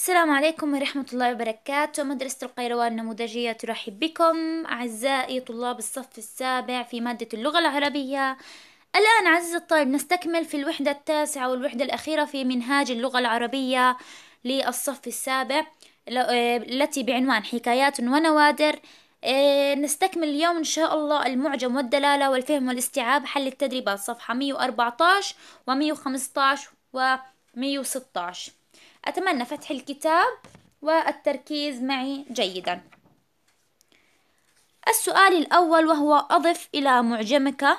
السلام عليكم ورحمة الله وبركاته مدرسة القيروان النموذجية ترحب بكم أعزائي طلاب الصف السابع في مادة اللغة العربية الآن عزيزي الطالب نستكمل في الوحدة التاسعة والوحدة الأخيرة في منهاج اللغة العربية للصف السابع آه، التي بعنوان حكايات ونوادر آه، نستكمل اليوم إن شاء الله المعجم والدلالة والفهم والاستيعاب حل التدريبات صفحة 114 و 115 و 116 أتمنى فتح الكتاب والتركيز معي جيدا السؤال الأول وهو أضف إلى معجمك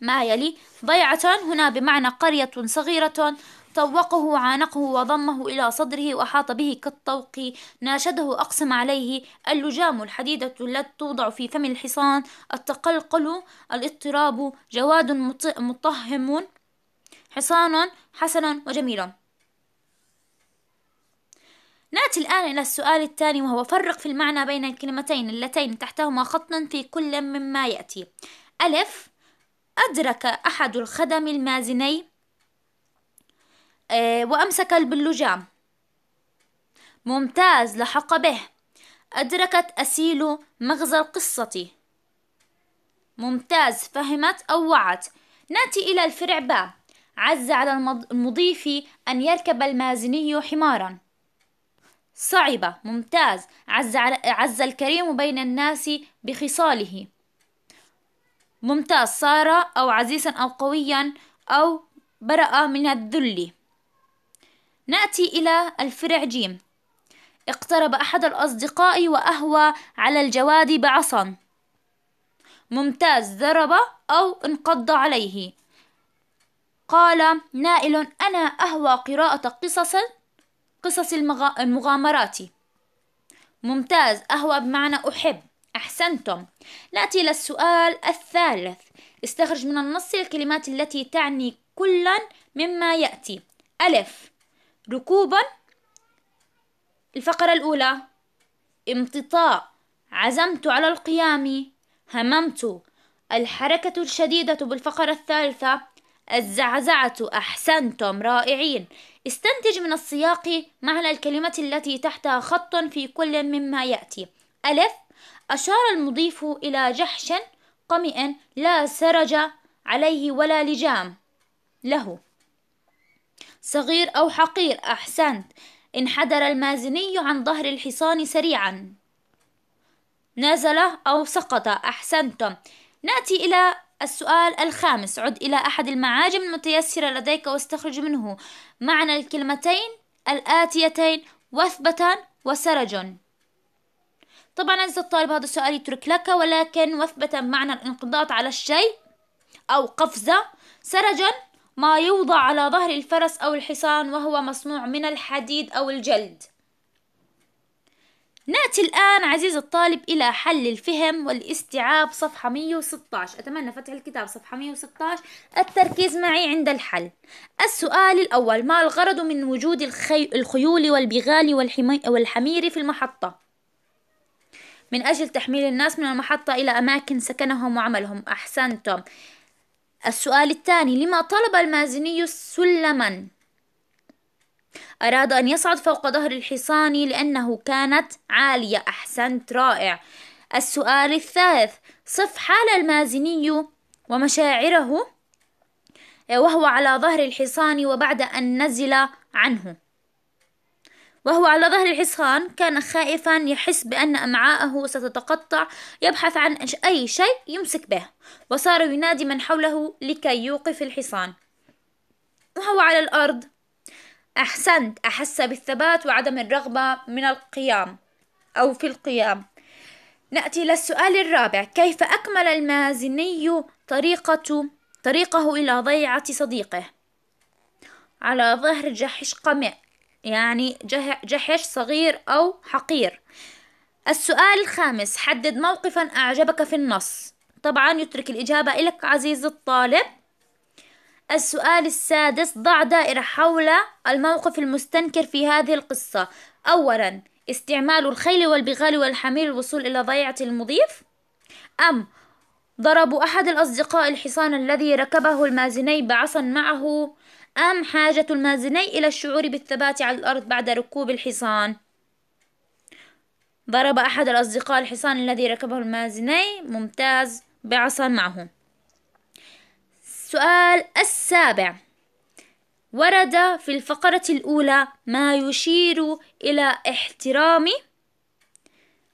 ما يلي ضيعة هنا بمعنى قرية صغيرة طوقه عانقه وضمه إلى صدره وأحاط به كالطوق ناشده أقسم عليه اللجام الحديدة التي توضع في فم الحصان التقلقل الاضطراب جواد مطهم حصان حسن وجميل نأتي الآن إلى السؤال الثاني وهو فرق في المعنى بين الكلمتين اللتين تحتهما خط في كل مما يأتي ألف أدرك أحد الخدم المازني آه، وأمسك باللجام ممتاز لحق به أدركت أسيل مغزى القصة ممتاز فهمت أو وعت نأتي إلى الفرع باء عز على المضيف أن يركب المازني حمارا صعبة ممتاز عز, عز الكريم بين الناس بخصاله ممتاز صار أو عزيزا أو قويا أو برأ من الذل نأتي إلى الفرع جيم اقترب أحد الأصدقاء وأهوى على الجواد بعصا ممتاز ضرب أو انقض عليه قال نائل أنا أهوى قراءة قصص قصص المغ... المغامرات ممتاز أهوى بمعنى أحب أحسنتم نأتي إلى السؤال الثالث استخرج من النص الكلمات التي تعني كلا مما يأتي ألف ركوبا الفقرة الأولى امتطاء عزمت على القيام هممت الحركة الشديدة بالفقرة الثالثة الزعزعة أحسنتم رائعين استنتج من السياق معنى الكلمة التي تحتها خط في كل مما يأتي ألف أشار المضيف إلى جحش قمئ لا سرج عليه ولا لجام له صغير أو حقير أحسنت انحدر المازني عن ظهر الحصان سريعا نزل أو سقط أحسنتم نأتي إلى السؤال الخامس عد إلى أحد المعاجم المتيسرة لديك واستخرج منه معنى الكلمتين الآتيتين وثبة وسرج طبعا عزيزي الطالب هذا السؤال يترك لك ولكن وثبة معنى الانقضاض على الشيء أو قفزة سرجا ما يوضع على ظهر الفرس أو الحصان وهو مصنوع من الحديد أو الجلد نأتي الآن عزيز الطالب إلى حل الفهم والاستيعاب صفحة 116 أتمنى فتح الكتاب صفحة 116 التركيز معي عند الحل السؤال الأول ما الغرض من وجود الخي... الخيول والبغال والحمي... والحمير في المحطة؟ من أجل تحميل الناس من المحطة إلى أماكن سكنهم وعملهم أحسنتم السؤال الثاني لما طلب المازني سلما أراد أن يصعد فوق ظهر الحصان لأنه كانت عالية أحسنت رائع السؤال الثالث صف حال المازني ومشاعره آه، وهو على ظهر الحصان وبعد أن نزل عنه وهو على ظهر الحصان كان خائفا يحس بأن أمعاءه ستتقطع يبحث عن أي شيء يمسك به وصار ينادي من حوله لكي يوقف الحصان وهو على الأرض أحسنت أحس بالثبات وعدم الرغبة من القيام أو في القيام نأتي إلى السؤال الرابع كيف أكمل المازني طريقة طريقه إلى ضيعة صديقه على ظهر جحش قمع يعني جحش صغير أو حقير السؤال الخامس حدد موقفا أعجبك في النص طبعا يترك الإجابة لك عزيزي الطالب السؤال السادس ضع دائرة حول الموقف المستنكر في هذه القصة أولا استعمال الخيل والبغال والحمير للوصول إلى ضيعة المضيف أم ضرب أحد الأصدقاء الحصان الذي ركبه المازني بعصا معه أم حاجة المازني إلى الشعور بالثبات على الأرض بعد ركوب الحصان ضرب أحد الأصدقاء الحصان الذي ركبه المازني ممتاز بعصا معه السؤال السابع ورد في الفقرة الأولى ما يشير إلى احترام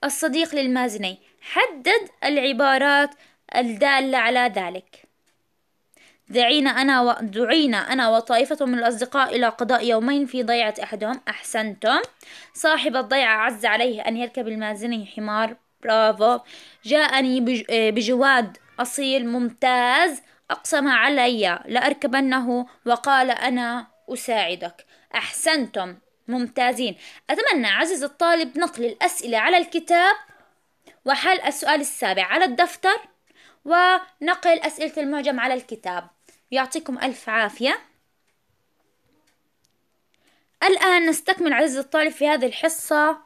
الصديق للمازني حدد العبارات الدالة على ذلك دعينا أنا و... دعينا أنا وطائفة من الأصدقاء إلى قضاء يومين في ضيعة أحدهم أحسنتم صاحب الضيعة عز عليه أن يركب المازني حمار برافو جاءني بج... بجواد أصيل ممتاز أقسم علي لأركبنه وقال أنا أساعدك أحسنتم ممتازين أتمنى عزيز الطالب نقل الأسئلة على الكتاب وحل السؤال السابع على الدفتر ونقل أسئلة المعجم على الكتاب يعطيكم ألف عافية الآن نستكمل عزيزي الطالب في هذه الحصة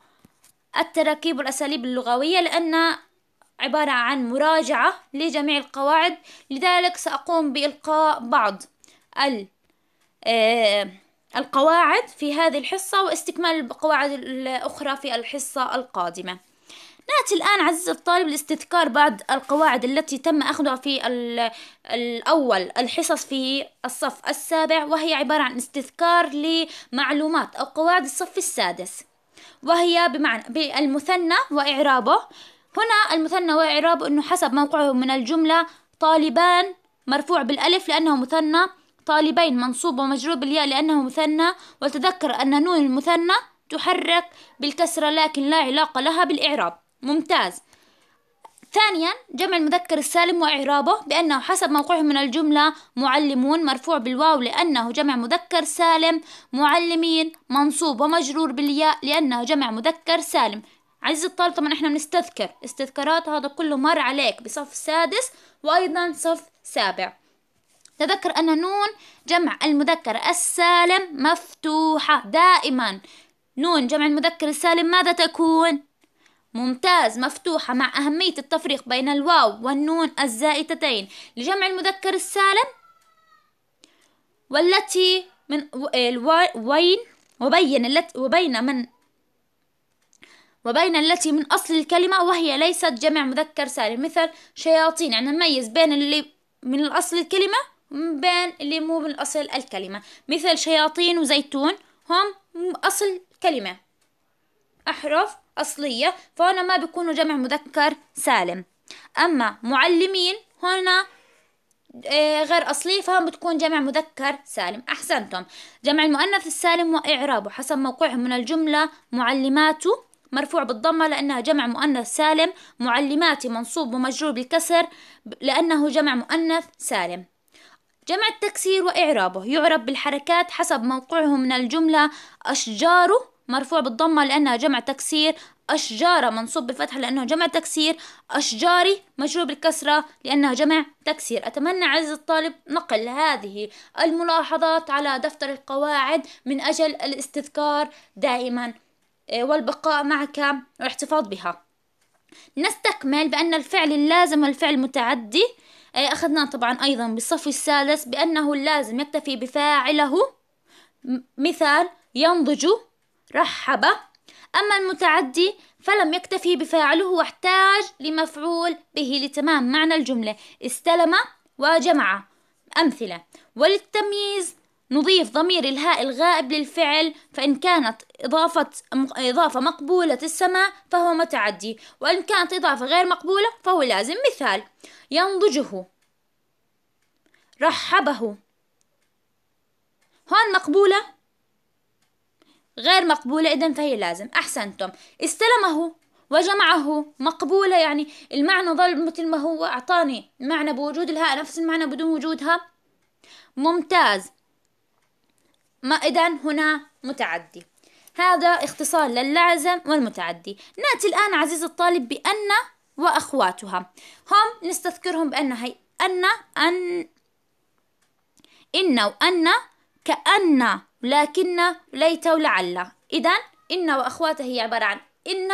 التراكيب والأساليب اللغوية لأن عبارة عن مراجعة لجميع القواعد لذلك سأقوم بإلقاء بعض ال آه، القواعد في هذه الحصة واستكمال القواعد الأخرى في الحصة القادمة نأتي الآن عزيزي الطالب لاستذكار بعض القواعد التي تم أخذها في الأول الحصص في الصف السابع وهي عبارة عن استذكار لمعلومات أو قواعد الصف السادس وهي بمعنى بالمثنى وإعرابه هنا المثنى وإعراب أنه حسب موقعه من الجملة طالبان مرفوع بالألف لأنه مثنى طالبين منصوب ومجرور بالياء لأنه مثنى وتذكر أن نون المثنى تحرك بالكسرة لكن لا علاقة لها بالإعراب ممتاز ثانيا جمع المذكر السالم وإعرابه بأنه حسب موقعه من الجملة معلمون مرفوع بالواو لأنه جمع مذكر سالم معلمين منصوب ومجرور بالياء لأنه جمع مذكر سالم عزيزي الطالب طبعا احنا بنستذكر استذكارات هذا كله مر عليك بصف سادس وايضا صف سابع تذكر ان نون جمع المذكر السالم مفتوحة دائما نون جمع المذكر السالم ماذا تكون؟ ممتاز مفتوحة مع أهمية التفريق بين الواو والنون الزائدتين لجمع المذكر السالم والتي من وين وبين وبين من وبين التي من أصل الكلمة وهي ليست جمع مذكر سالم مثل شياطين يعني نميز بين اللي من الأصل الكلمة بين اللي مو من أصل الكلمة مثل شياطين وزيتون هم أصل كلمة أحرف أصلية فهنا ما بيكونوا جمع مذكر سالم أما معلمين هنا آه، غير أصلي فهم بتكون جمع مذكر سالم أحسنتم جمع المؤنث السالم وإعرابه حسب موقعه من الجملة معلماته مرفوع بالضمة لأنها جمع مؤنث سالم معلماتي منصوب ومجرور بالكسر لأنه جمع مؤنث سالم جمع التكسير وإعرابه يعرب بالحركات حسب موقعه من الجملة أشجاره مرفوع بالضمة لأنها جمع تكسير أشجارة منصوب بالفتحة لأنه جمع تكسير أشجاري مجرور بالكسرة لأنها جمع تكسير أتمنى عز الطالب نقل هذه الملاحظات على دفتر القواعد من أجل الاستذكار دائما آه، والبقاء معك والاحتفاظ بها نستكمل بأن الفعل اللازم والفعل المتعدي آه، أخذناه طبعا أيضا بالصف السادس بأنه اللازم يكتفي بفاعله مثال ينضج رحب أما المتعدي فلم يكتفي بفاعله واحتاج لمفعول به لتمام معنى الجملة استلم وجمع أمثلة وللتمييز نضيف ضمير الهاء الغائب للفعل فإن كانت إضافة إضافة مقبولة السماء فهو متعدي وإن كانت إضافة غير مقبولة فهو لازم مثال ينضجه رحبه هون مقبولة غير مقبولة إذا فهي لازم أحسنتم استلمه وجمعه مقبولة يعني المعنى ظل مثل ما هو أعطاني معنى بوجود الهاء نفس المعنى بدون وجودها ممتاز ما إذا هنا متعدي هذا اختصار للعزم والمتعدي نأتي الآن عزيز الطالب بأن وأخواتها هم نستذكرهم بأن هي أن أن إن وأن كأن لكن ليت ولعل إذا إن وأخواتها هي عبارة عن إن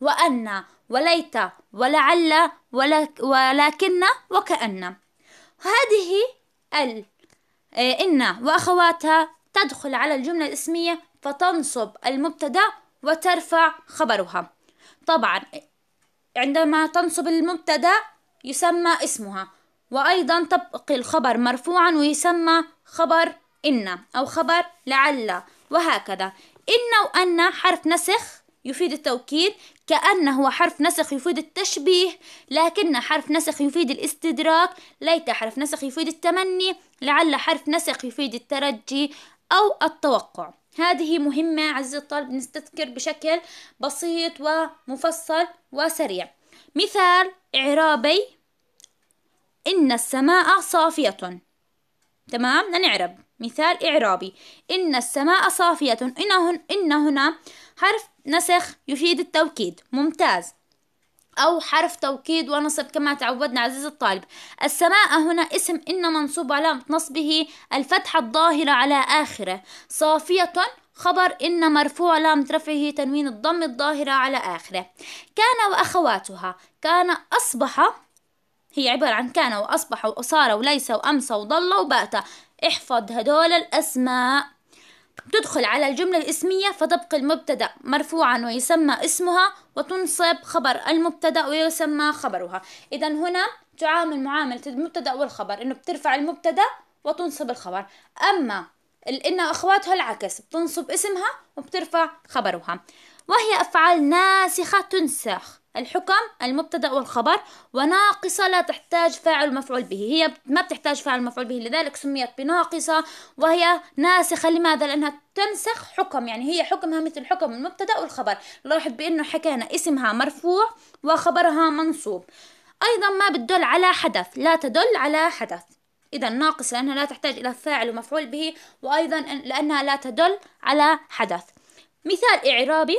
وأن وليت ولعل ولك ولكن وكأن هذه ال إن وأخواتها تدخل على الجملة الاسمية فتنصب المبتدأ وترفع خبرها طبعا عندما تنصب المبتدأ يسمى اسمها وأيضا تبقي الخبر مرفوعا ويسمى خبر إن أو خبر لعل وهكذا إن وأن حرف نسخ يفيد التوكيد كأن هو حرف نسخ يفيد التشبيه لكن حرف نسخ يفيد الاستدراك ليت حرف نسخ يفيد التمني لعل حرف نسخ يفيد الترجي أو التوقع هذه مهمة عزيزي الطالب نستذكر بشكل بسيط ومفصل وسريع مثال إعرابي إن السماء صافية تمام نعرب مثال إعرابي إن السماء صافية إن هنا حرف نسخ يفيد التوكيد ممتاز أو حرف توكيد ونصب كما تعودنا عزيزي الطالب السماء هنا اسم إن منصوب علامة نصبه الفتحة الظاهرة على آخره صافية خبر إن مرفوع علامة رفعه تنوين الضم الظاهرة على آخره كان وأخواتها كان أصبح هي عبارة عن كان وأصبح وأصار وليس وأمس وضل وبات احفظ هدول الأسماء تدخل على الجملة الاسمية فتبقي المبتدأ مرفوعا ويسمى اسمها وتنصب خبر المبتدأ ويسمى خبرها إذا هنا تعامل معاملة المبتدأ والخبر إنه بترفع المبتدأ وتنصب الخبر أما إن أخواتها العكس بتنصب اسمها وبترفع خبرها وهي أفعال ناسخة تنسخ الحكم المبتدا والخبر وناقصه لا تحتاج فاعل مفعول به هي ما بتحتاج فاعل مفعول به لذلك سميت بناقصه وهي ناسخه لماذا لانها تنسخ حكم يعني هي حكمها مثل حكم المبتدا والخبر لاحظ بانه حكينا اسمها مرفوع وخبرها منصوب ايضا ما بتدل على حدث لا تدل على حدث إذا ناقصة لأنها لا تحتاج إلى فاعل ومفعول به وأيضا لأنها لا تدل على حدث مثال إعرابي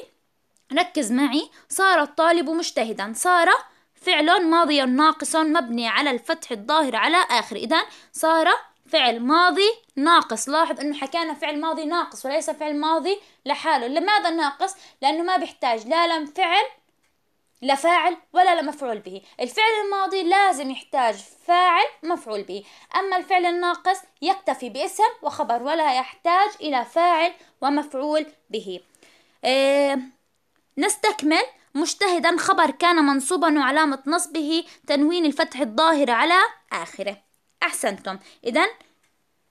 ركز معي صار الطالب مجتهدا صار فعل ماضي ناقص مبني على الفتح الظاهر على آخر إذا صار فعل ماضي ناقص لاحظ انه حكينا فعل ماضي ناقص وليس فعل ماضي لحاله لماذا ناقص لانه ما بيحتاج لا لم فعل لا فاعل ولا لمفعول به الفعل الماضي لازم يحتاج فاعل مفعول به أما الفعل الناقص يكتفي باسم وخبر ولا يحتاج إلى فاعل ومفعول به إيه نستكمل مجتهدا خبر كان منصوبا وعلامة نصبه تنوين الفتح الظاهر على آخره أحسنتم إذا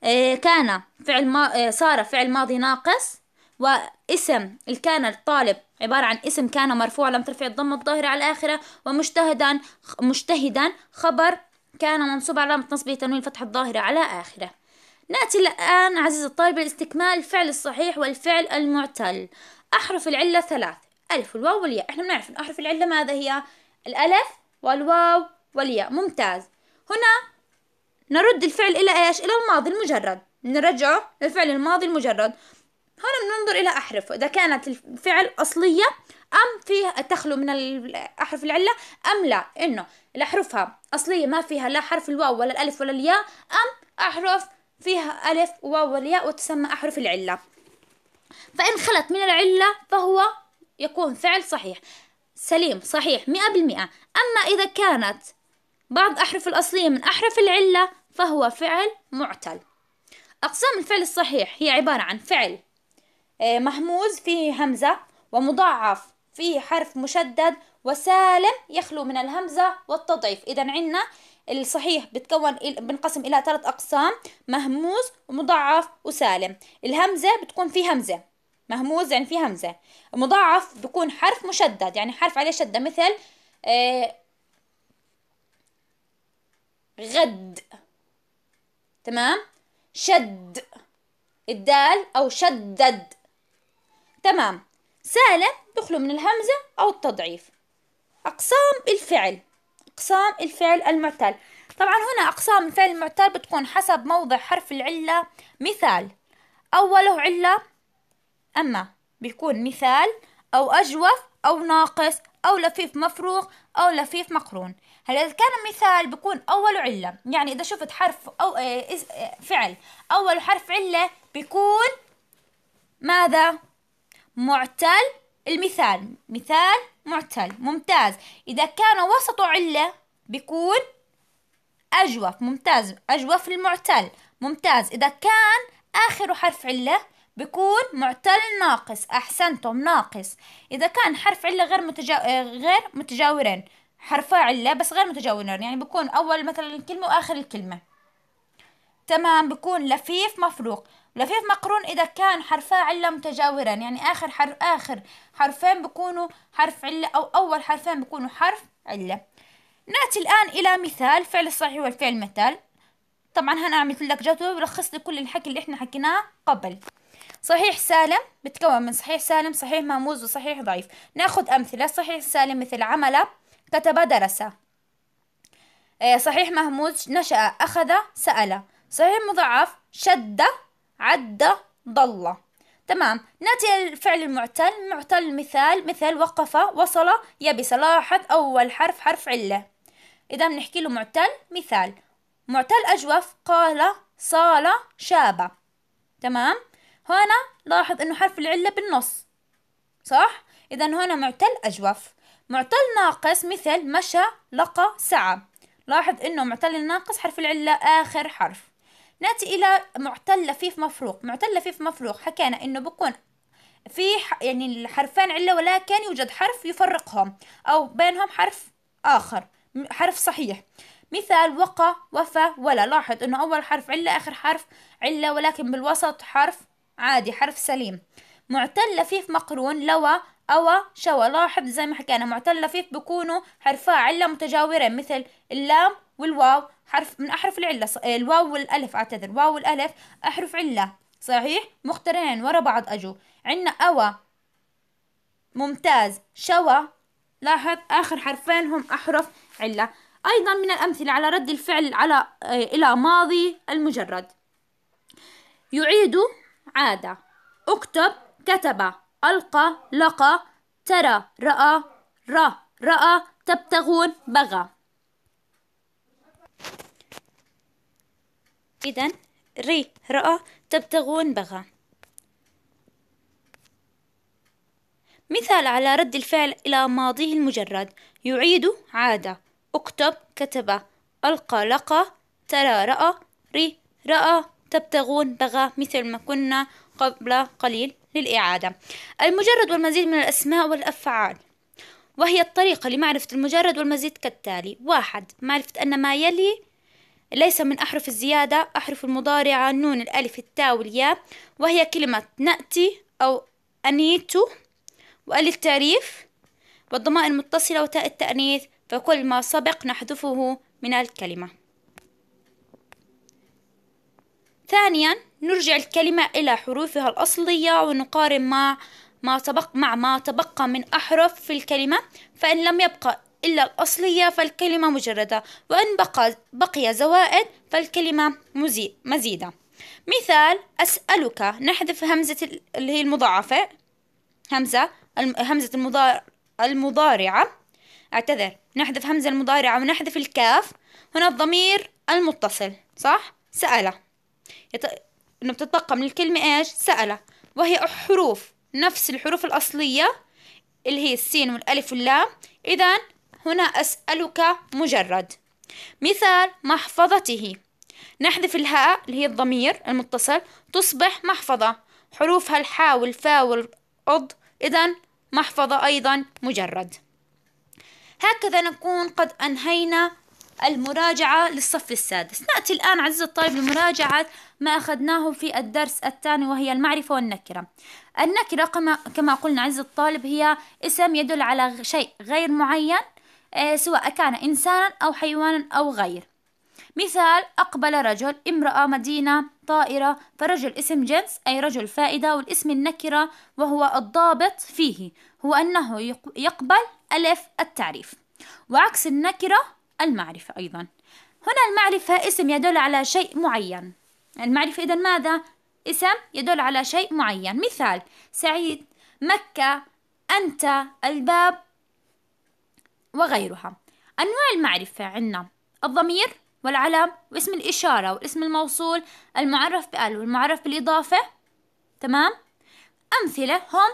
آه، كان فعل ما آه، صار فعل ماضي ناقص واسم كان الطالب عبارة عن اسم كان مرفوع لم ترفع الضم الظاهرة على آخره ومجتهدا مجتهدا خبر كان منصوب علامة نصبه تنوين الفتح الظاهرة على آخره نأتي الآن عزيزي الطالب لاستكمال الفعل الصحيح والفعل المعتل أحرف العلة ثلاث الألف والواو والياء إحنا بنعرف إن أحرف العلة ماذا هي الألف والواو والياء ممتاز هنا نرد الفعل إلى إيش إلى الماضي المجرد نرجعه للفعل الماضي المجرد هنا بننظر إلى أحرف إذا كانت الفعل أصلية أم فيها تخلو من أحرف العلة أم لا إنه الاحرفها أصلية ما فيها لا حرف الواو ولا الألف ولا الياء أم أحرف فيها ألف وواو والياء وتسمى أحرف العلة فإن خلت من العلة فهو يكون فعل صحيح سليم صحيح مئة بالمئة أما إذا كانت بعض أحرف الأصلية من أحرف العلة فهو فعل معتل أقسام الفعل الصحيح هي عبارة عن فعل آه، مهموز فيه همزة ومضاعف فيه حرف مشدد وسالم يخلو من الهمزة والتضعيف إذا عندنا الصحيح بتكون بنقسم إلى ثلاث أقسام مهموز ومضاعف وسالم الهمزة بتكون فيه همزة مهموز يعني في همزة مضاعف بكون حرف مشدد يعني حرف عليه شدة مثل آه، غد تمام شد الدال أو شدد تمام سالم بخلو من الهمزة أو التضعيف أقسام الفعل أقسام الفعل المعتل طبعا هنا أقسام الفعل المعتل بتكون حسب موضع حرف العلة مثال أوله علة أما بيكون مثال أو أجوف أو ناقص أو لفيف مفروغ أو لفيف مقرون هلا إذا كان مثال بيكون أول علة يعني إذا شفت حرف أو آه، آه، فعل أول حرف علة بيكون ماذا معتل المثال مثال معتل ممتاز إذا كان وسطه علة بيكون أجوف ممتاز أجوف المعتل ممتاز إذا كان آخر حرف علة بكون معتل ناقص أحسنتم ناقص إذا كان حرف علة غير متجا... غير متجاورين حرفا علة بس غير متجاورين يعني بكون أول مثلا الكلمة وآخر الكلمة تمام بكون لفيف مفروق لفيف مقرون إذا كان حرفا علة متجاورين يعني آخر حرف آخر حرفين بكونوا حرف علة أو أول حرفين بكونوا حرف علة نأتي الآن إلى مثال فعل الصحيح والفعل مثال طبعا هنعمل لك جدول ولخص لي كل الحكي اللي احنا حكيناه قبل صحيح سالم بتكون من صحيح سالم صحيح مهموز وصحيح ضعيف ناخد أمثلة صحيح سالم مثل عمل كتب درس آه، صحيح مهموز نشأ أخذ سأل صحيح مضاعف شد عد ضل تمام نأتي الفعل المعتل معتل مثال مثل وقف وصل يبس لاحظ أول حرف حرف علة إذا بنحكي له معتل مثال معتل أجوف قال صال شاب تمام هنا لاحظ انه حرف العلة بالنص صح؟ اذا هنا معتل اجوف معتل ناقص مثل مشى لقى سعى لاحظ انه معتل الناقص حرف العلة اخر حرف ناتي الى معتل لفيف مفروق معتل لفيف مفروق حكينا انه بكون في يعني الحرفين علة ولكن يوجد حرف يفرقهم او بينهم حرف اخر حرف صحيح مثال وقى وفى ولا لاحظ انه اول حرف علة اخر حرف علة ولكن بالوسط حرف عادي حرف سليم معتل لفيف مقرون لوى أوى شوى لاحظ زي ما حكينا معتل لفيف بكونوا حرفا علة متجاورين مثل اللام والواو حرف من أحرف العلة آه، الواو والألف أعتذر واو والألف أحرف علة صحيح مخترعين ورا بعض أجوا عنا أوى ممتاز شوى لاحظ آخر حرفين هم أحرف علة أيضا من الأمثلة على رد الفعل على آه، إلى ماضي المجرد يعيد عادة اكتب كتب ألقى لقى ترى رأى را رأى تبتغون بغى إذا ري رأى تبتغون بغى مثال على رد الفعل إلى ماضيه المجرد يعيد عادة اكتب كتب ألقى لقى ترى رأى ري رأى تبتغون بغى مثل ما كنا قبل قليل للإعادة المجرد والمزيد من الأسماء والأفعال وهي الطريقة لمعرفة المجرد والمزيد كالتالي واحد معرفة أن ما يلي ليس من أحرف الزيادة أحرف المضارعة نون الألف التاء والياء وهي كلمة نأتي أو أنيتو وأل التعريف والضمائر المتصلة وتاء التأنيث فكل ما سبق نحذفه من الكلمة ثانيا نرجع الكلمة إلى حروفها الأصلية ونقارن مع ما تبقى مع ما تبقى من أحرف في الكلمة فإن لم يبقى إلا الأصلية فالكلمة مجردة وإن بقى, بقي زوائد فالكلمة مزيدة مثال أسألك نحذف همزة اللي هي المضاعفة همزة همزة المضارعة اعتذر نحذف همزة المضارعة ونحذف الكاف هنا الضمير المتصل صح؟ سأله يت... انه بتتبقى من الكلمة ايش سأل وهي حروف نفس الحروف الأصلية اللي هي السين والألف واللام إذا هنا أسألك مجرد مثال محفظته نحذف الهاء اللي هي الضمير المتصل تصبح محفظة حروفها الحاء والفاء والأض إذا محفظة أيضا مجرد هكذا نكون قد أنهينا المراجعة للصف السادس نأتي الآن عز الطالب لمراجعة ما أخذناه في الدرس الثاني وهي المعرفة والنكرة النكرة كما قلنا عز الطالب هي اسم يدل على شيء غير معين آه، سواء كان إنسانا أو حيوانا أو غير مثال أقبل رجل امرأة مدينة طائرة فرجل اسم جنس أي رجل فائدة والاسم النكرة وهو الضابط فيه هو أنه يقبل ألف التعريف وعكس النكرة المعرفة أيضا هنا المعرفة اسم يدل على شيء معين المعرفة إذا ماذا؟ اسم يدل على شيء معين مثال سعيد مكة أنت الباب وغيرها أنواع المعرفة عندنا الضمير والعلم واسم الإشارة واسم الموصول المعرف بأل والمعرف بالإضافة تمام أمثلة هم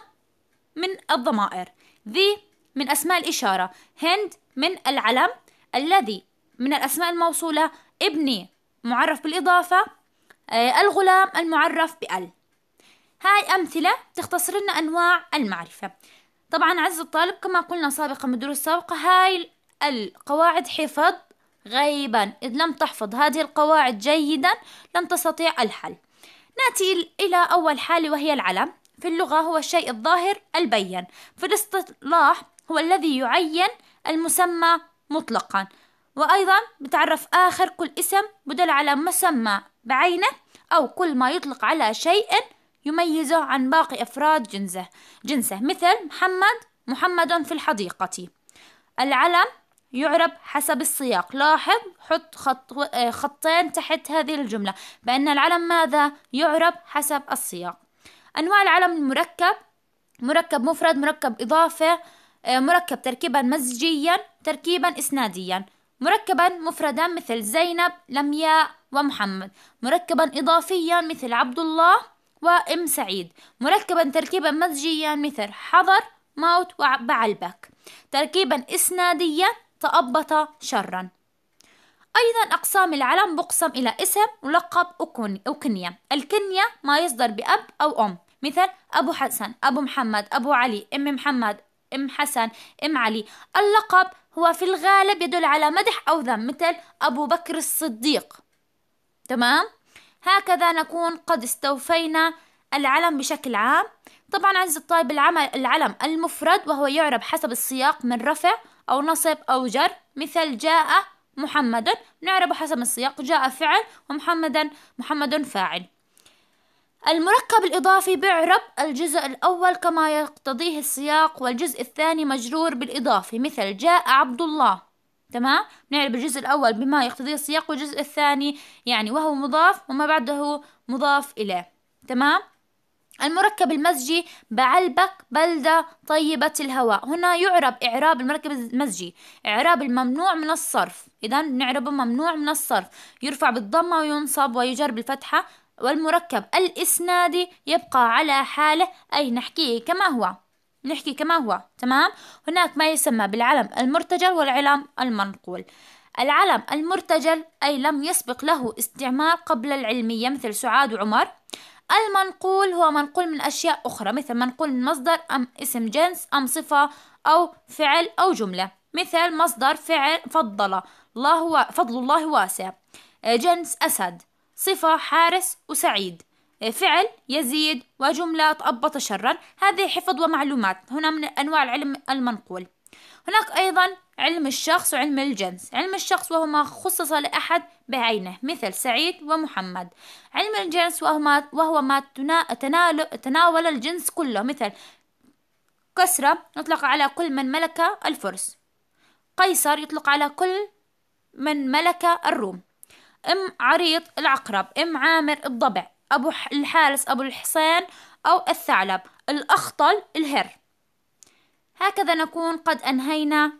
من الضمائر ذي من أسماء الإشارة هند من العلم الذي من الأسماء الموصولة ابني معرف بالإضافة آه، الغلام المعرف بأل هاي أمثلة تختصر لنا أنواع المعرفة طبعا عز الطالب كما قلنا سابقا بالدروس السابقة هاي القواعد حفظ غيبا إذ لم تحفظ هذه القواعد جيدا لن تستطيع الحل نأتي إلى أول حالة وهي العلم في اللغة هو الشيء الظاهر البين في الاصطلاح هو الذي يعين المسمى مطلقا وأيضا بتعرف آخر كل اسم بدل على مسمى بعينه أو كل ما يطلق على شيء يميزه عن باقي أفراد جنسه جنسه مثل محمد محمد في الحديقة العلم يعرب حسب السياق لاحظ حط خط آه، خطين تحت هذه الجملة بأن العلم ماذا يعرب حسب السياق أنواع العلم المركب مركب مفرد مركب إضافة مركب تركيبا مزجيا تركيبا إسناديا مركبا مفردا مثل زينب لمياء ومحمد مركبا إضافيا مثل عبد الله وإم سعيد مركبا تركيبا مزجيا مثل حضر موت وبعلبك تركيبا إسناديا تأبط شرا أيضا أقسام العلم بقسم إلى اسم ولقب وكنية الكنية ما يصدر بأب أو أم مثل أبو حسن أبو محمد أبو علي أم محمد ام حسن ام علي اللقب هو في الغالب يدل على مدح او ذم مثل ابو بكر الصديق تمام هكذا نكون قد استوفينا العلم بشكل عام طبعا عز الطالب العمل العلم المفرد وهو يعرب حسب السياق من رفع أو نصب أو جر مثل جاء محمد نعرب حسب السياق جاء فعل ومحمدا محمد فاعل المركب الإضافي بيعرب الجزء الأول كما يقتضيه السياق والجزء الثاني مجرور بالإضافي مثل جاء عبد الله تمام نعرب الجزء الأول بما يقتضيه السياق والجزء الثاني يعني وهو مضاف وما بعده مضاف إليه تمام المركب المزجي بعلبك بلدة طيبة الهواء هنا يعرب إعراب المركب المزجي إعراب الممنوع من الصرف إذا نعربه ممنوع من الصرف يرفع بالضمة وينصب ويجر بالفتحة والمركب الإسنادي يبقى على حاله أي نحكيه كما هو نحكي كما هو تمام هناك ما يسمى بالعلم المرتجل والعلم المنقول العلم المرتجل أي لم يسبق له استعمال قبل العلمية مثل سعاد وعمر المنقول هو منقول من أشياء أخرى مثل منقول من مصدر أم اسم جنس أم صفة أو فعل أو جملة مثل مصدر فعل فضل الله فضل الله واسع جنس أسد صفة حارس وسعيد إيه، فعل يزيد وجملة تأبط شرا هذه حفظ ومعلومات هنا من أنواع العلم المنقول هناك أيضا علم الشخص وعلم الجنس علم الشخص وهو ما خصص لأحد بعينه مثل سعيد ومحمد علم الجنس وهو ما, وهو ما تناول الجنس كله مثل كسرة يطلق على كل من ملك الفرس قيصر يطلق على كل من ملك الروم أم عريض العقرب أم عامر الضبع أبو الحارس أبو الحصين أو الثعلب الأخطل الهر هكذا نكون قد أنهينا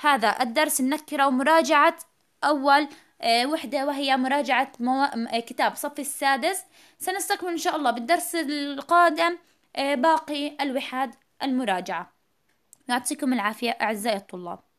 هذا الدرس النكرة ومراجعة أول آه، وحدة وهي مراجعة مو... آه، كتاب صف السادس سنستكمل إن شاء الله بالدرس القادم آه، باقي الوحاد المراجعة يعطيكم العافية أعزائي الطلاب